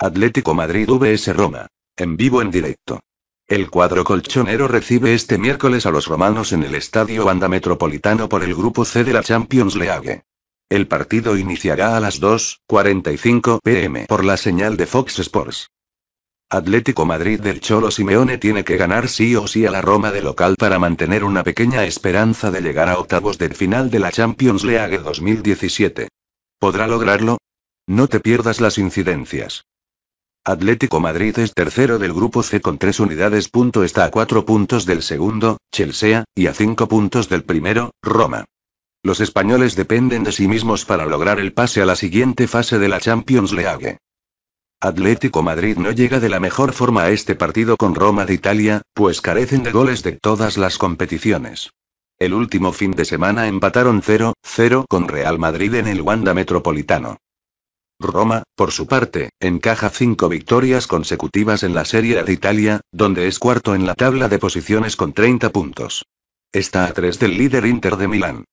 Atlético Madrid vs Roma. En vivo en directo. El cuadro colchonero recibe este miércoles a los romanos en el Estadio Banda Metropolitano por el Grupo C de la Champions League. El partido iniciará a las 2.45 pm por la señal de Fox Sports. Atlético Madrid del Cholo Simeone tiene que ganar sí o sí a la Roma de local para mantener una pequeña esperanza de llegar a octavos del final de la Champions League 2017. ¿Podrá lograrlo? No te pierdas las incidencias. Atlético Madrid es tercero del grupo C con tres unidades. está a cuatro puntos del segundo, Chelsea, y a cinco puntos del primero, Roma. Los españoles dependen de sí mismos para lograr el pase a la siguiente fase de la Champions League. Atlético Madrid no llega de la mejor forma a este partido con Roma de Italia, pues carecen de goles de todas las competiciones. El último fin de semana empataron 0-0 con Real Madrid en el Wanda Metropolitano. Roma, por su parte, encaja cinco victorias consecutivas en la Serie A de Italia, donde es cuarto en la tabla de posiciones con 30 puntos. Está a tres del líder Inter de Milán.